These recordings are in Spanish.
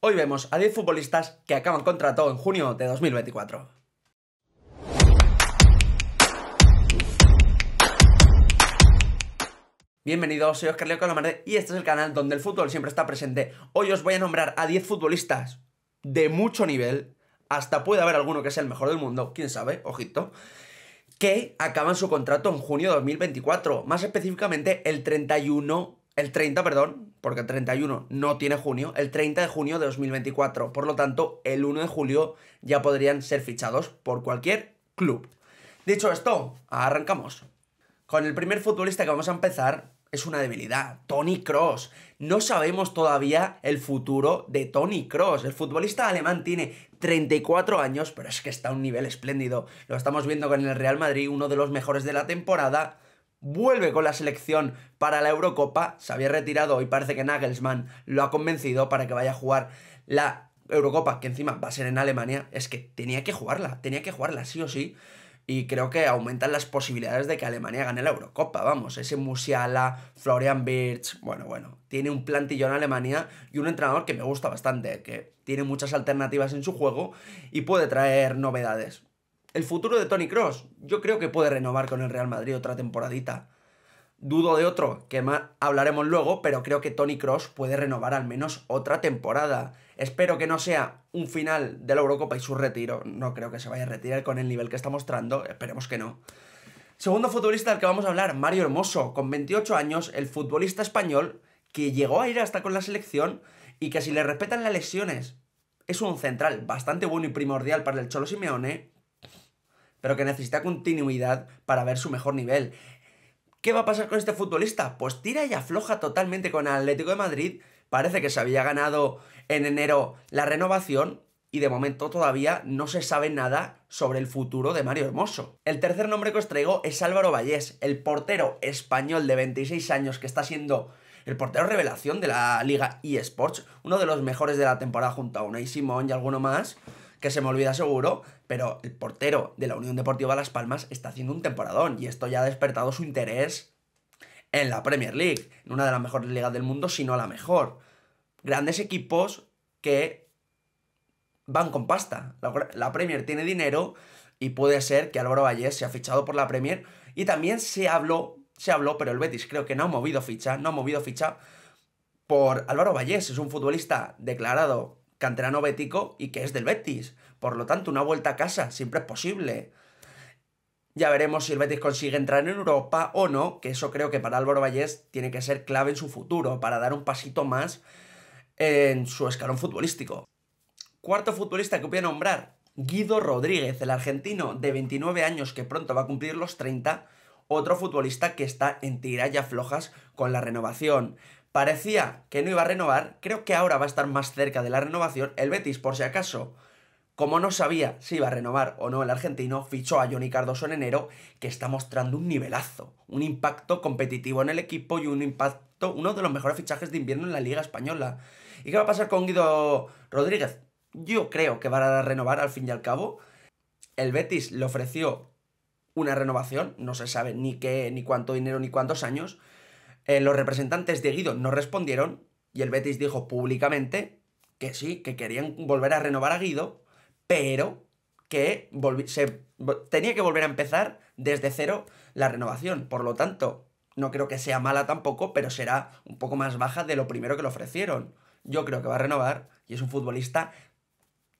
Hoy vemos a 10 futbolistas que acaban contrato en junio de 2024. Bienvenidos, soy Oscar Leo Calamarde y este es el canal donde el fútbol siempre está presente. Hoy os voy a nombrar a 10 futbolistas de mucho nivel, hasta puede haber alguno que sea el mejor del mundo, quién sabe, ojito, que acaban su contrato en junio de 2024, más específicamente el 31 el 30, perdón, porque el 31 no tiene junio, el 30 de junio de 2024. Por lo tanto, el 1 de julio ya podrían ser fichados por cualquier club. Dicho esto, arrancamos. Con el primer futbolista que vamos a empezar es una debilidad, Tony Cross. No sabemos todavía el futuro de Tony Cross. El futbolista alemán tiene 34 años, pero es que está a un nivel espléndido. Lo estamos viendo con el Real Madrid, uno de los mejores de la temporada vuelve con la selección para la Eurocopa, se había retirado y parece que Nagelsmann lo ha convencido para que vaya a jugar la Eurocopa, que encima va a ser en Alemania, es que tenía que jugarla, tenía que jugarla sí o sí. Y creo que aumentan las posibilidades de que Alemania gane la Eurocopa, vamos. Ese Musiala, Florian Birch, bueno, bueno. Tiene un plantillo en Alemania y un entrenador que me gusta bastante, que tiene muchas alternativas en su juego y puede traer novedades el futuro de Tony Cross. Yo creo que puede renovar con el Real Madrid otra temporadita. Dudo de otro, que más hablaremos luego, pero creo que Tony Cross puede renovar al menos otra temporada. Espero que no sea un final de la Eurocopa y su retiro. No creo que se vaya a retirar con el nivel que está mostrando, esperemos que no. Segundo futbolista del que vamos a hablar, Mario Hermoso, con 28 años, el futbolista español que llegó a ir hasta con la selección y que si le respetan las lesiones, es un central bastante bueno y primordial para el Cholo Simeone, pero que necesita continuidad para ver su mejor nivel. ¿Qué va a pasar con este futbolista? Pues tira y afloja totalmente con Atlético de Madrid. Parece que se había ganado en enero la renovación y de momento todavía no se sabe nada sobre el futuro de Mario Hermoso. El tercer nombre que os traigo es Álvaro Vallés, el portero español de 26 años que está siendo el portero revelación de la liga eSports, uno de los mejores de la temporada junto a Unai Simón y alguno más que se me olvida seguro, pero el portero de la Unión Deportiva Las Palmas está haciendo un temporadón y esto ya ha despertado su interés en la Premier League, en una de las mejores ligas del mundo, si no la mejor. Grandes equipos que van con pasta. La, Premier tiene dinero y puede ser que Álvaro Vallés ha fichado por la Premier y también se habló, se habló, pero el Betis creo que no ha movido ficha, no ha movido ficha por Álvaro Vallés, es un futbolista declarado canterano bético y que es del Betis. Por lo tanto, una vuelta a casa siempre es posible. Ya veremos si el Betis consigue entrar en Europa o no, que eso creo que para Álvaro Vallés tiene que ser clave en su futuro, para dar un pasito más en su escalón futbolístico. Cuarto futbolista que voy a nombrar, Guido Rodríguez, el argentino de 29 años que pronto va a cumplir los 30, otro futbolista que está en tiralla flojas con la renovación parecía que no iba a renovar, creo que ahora va a estar más cerca de la renovación. El Betis, por si acaso, como no sabía si iba a renovar o no el argentino, fichó a Johnny Cardoso en enero, que está mostrando un nivelazo, un impacto competitivo en el equipo y un impacto, uno de los mejores fichajes de invierno en la Liga Española. ¿Y qué va a pasar con Guido Rodríguez? Yo creo que va a renovar al fin y al cabo. El Betis le ofreció una renovación, no se sabe ni qué, ni cuánto dinero, ni cuántos años, eh, los representantes de Guido no respondieron y el Betis dijo públicamente que sí, que querían volver a renovar a Guido, pero que tenía que volver a empezar desde cero la renovación. Por lo tanto, no creo que sea mala tampoco, pero será un poco más baja de lo primero que le ofrecieron. Yo creo que va a renovar y es un futbolista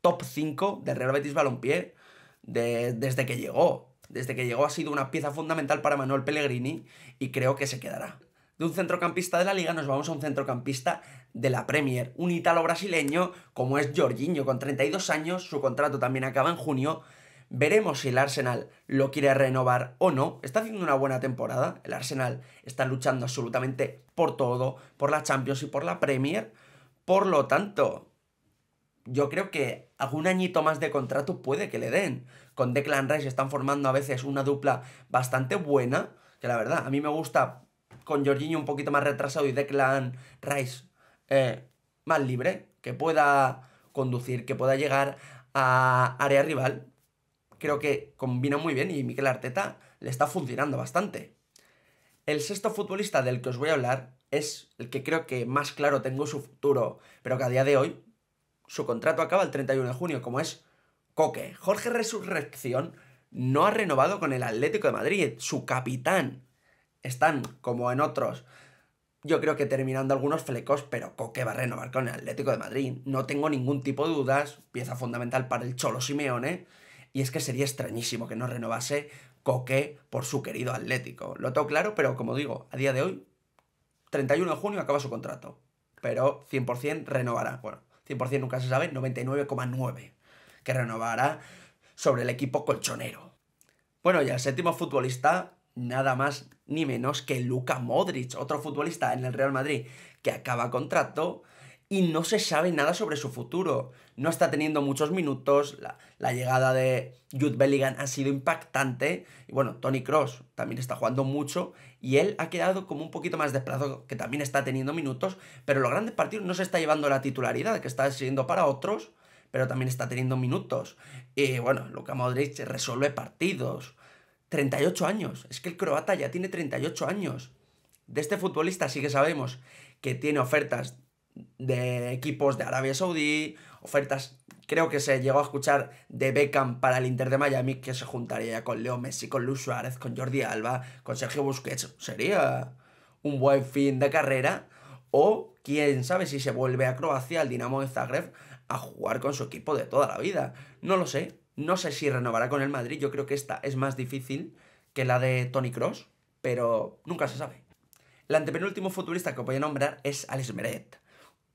top 5 del Real Betis Balompié desde que llegó. Desde que llegó ha sido una pieza fundamental para Manuel Pellegrini y creo que se quedará de un centrocampista de la liga nos vamos a un centrocampista de la Premier, un italo brasileño como es Jorginho, con 32 años, su contrato también acaba en junio. Veremos si el Arsenal lo quiere renovar o no. Está haciendo una buena temporada. El Arsenal está luchando absolutamente por todo, por la Champions y por la Premier. Por lo tanto, yo creo que algún añito más de contrato puede que le den. Con Declan Rice están formando a veces una dupla bastante buena, que la verdad a mí me gusta con Jorginho un poquito más retrasado y Declan Rice eh, más libre, que pueda conducir, que pueda llegar a área rival, creo que combina muy bien y Miquel Arteta le está funcionando bastante. El sexto futbolista del que os voy a hablar es el que creo que más claro tengo su futuro, pero que a día de hoy su contrato acaba el 31 de junio, como es Coque. Jorge Resurrección no ha renovado con el Atlético de Madrid, su capitán están, como en otros, yo creo que terminando algunos flecos, pero Coque va a renovar con el Atlético de Madrid. No tengo ningún tipo de dudas, pieza fundamental para el Cholo Simeone, y es que sería extrañísimo que no renovase Coque por su querido Atlético. Lo tengo claro, pero como digo, a día de hoy, 31 de junio acaba su contrato, pero 100% renovará. Bueno, 100% nunca se sabe, 99,9% que renovará sobre el equipo colchonero. Bueno, ya el séptimo futbolista nada más ni menos que Luka Modric, otro futbolista en el Real Madrid que acaba contrato y no se sabe nada sobre su futuro. No está teniendo muchos minutos, la, llegada de Jude Bellingham ha sido impactante y bueno, Tony Cross también está jugando mucho y él ha quedado como un poquito más desplazado, que también está teniendo minutos, pero los grandes partidos no se está llevando la titularidad que está siendo para otros, pero también está teniendo minutos. Y bueno, Luka Modric resuelve partidos 38 años. Es que el croata ya tiene 38 años. De este futbolista sí que sabemos que tiene ofertas de equipos de Arabia Saudí, ofertas, creo que se llegó a escuchar de Beckham para el Inter de Miami, que se juntaría con Leo Messi, con Luis Suárez, con Jordi Alba, con Sergio Busquets. Sería un buen fin de carrera. O quién sabe si se vuelve a Croacia, al Dinamo de Zagreb, a jugar con su equipo de toda la vida. No lo sé, no sé si renovará con el Madrid, yo creo que esta es más difícil que la de Tony Cross, pero nunca se sabe. El antepenúltimo futurista que voy a nombrar es Alex Meret.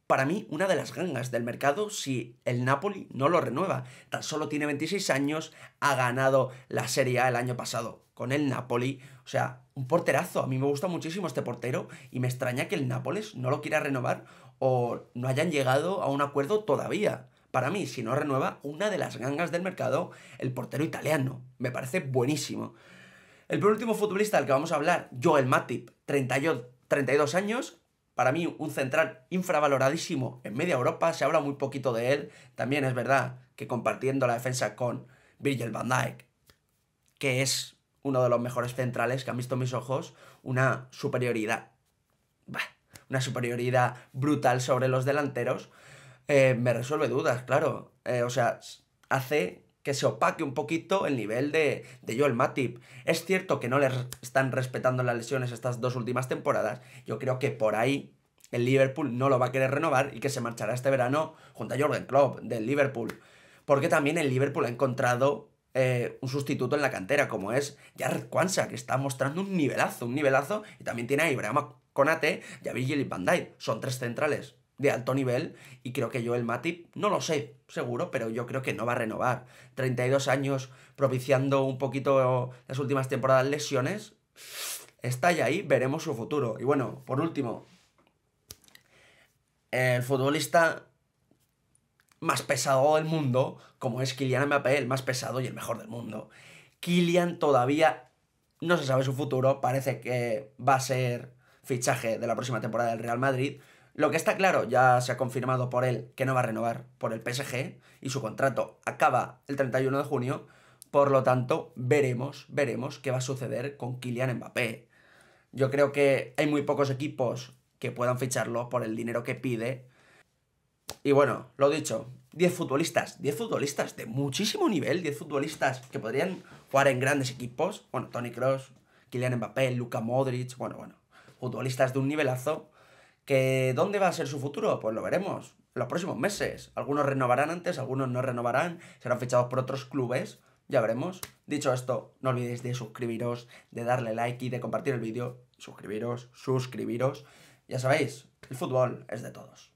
Para mí, una de las gangas del mercado si el Napoli no lo renueva. Tan solo tiene 26 años, ha ganado la Serie A el año pasado con el Napoli. O sea, un porterazo. A mí me gusta muchísimo este portero y me extraña que el Nápoles no lo quiera renovar o no hayan llegado a un acuerdo todavía para mí, si no renueva, una de las gangas del mercado, el portero italiano. Me parece buenísimo. El penúltimo futbolista del que vamos a hablar, Joel Matip, 32 años, para mí un central infravaloradísimo en media Europa, se habla muy poquito de él, también es verdad que compartiendo la defensa con Virgil van Dijk, que es uno de los mejores centrales que han visto mis ojos, una superioridad, una superioridad brutal sobre los delanteros, eh, me resuelve dudas, claro. Eh, o sea, hace que se opaque un poquito el nivel de, Joel Matip. Es cierto que no le están respetando las lesiones estas dos últimas temporadas. Yo creo que por ahí el Liverpool no lo va a querer renovar y que se marchará este verano junto a Jordan Klopp del Liverpool. Porque también el Liverpool ha encontrado eh, un sustituto en la cantera, como es Jared Kwanzaa, que está mostrando un nivelazo, un nivelazo, y también tiene a Ibrahima Konate y a Son tres centrales de alto nivel y creo que el Mati, no lo sé, seguro, pero yo creo que no va a renovar. 32 años propiciando un poquito las últimas temporadas lesiones, está ya ahí, veremos su futuro. Y bueno, por último, el futbolista más pesado del mundo, como es Kylian Mbappé, el más pesado y el mejor del mundo. Kylian todavía no se sabe su futuro, parece que va a ser fichaje de la próxima temporada del Real Madrid, lo que está claro, ya se ha confirmado por él que no va a renovar por el PSG y su contrato acaba el 31 de junio. Por lo tanto, veremos, veremos qué va a suceder con Kylian Mbappé. Yo creo que hay muy pocos equipos que puedan ficharlo por el dinero que pide. Y bueno, lo dicho, 10 futbolistas, 10 futbolistas de muchísimo nivel, 10 futbolistas que podrían jugar en grandes equipos. Bueno, Tony Cross, Kylian Mbappé, Luka Modric, bueno, bueno, futbolistas de un nivelazo ¿Que dónde va a ser su futuro? Pues lo veremos los próximos meses. Algunos renovarán antes, algunos no renovarán, serán fichados por otros clubes. Ya veremos. Dicho esto, no olvidéis de suscribiros, de darle like y de compartir el vídeo. Suscribiros, suscribiros. Ya sabéis, el fútbol es de todos.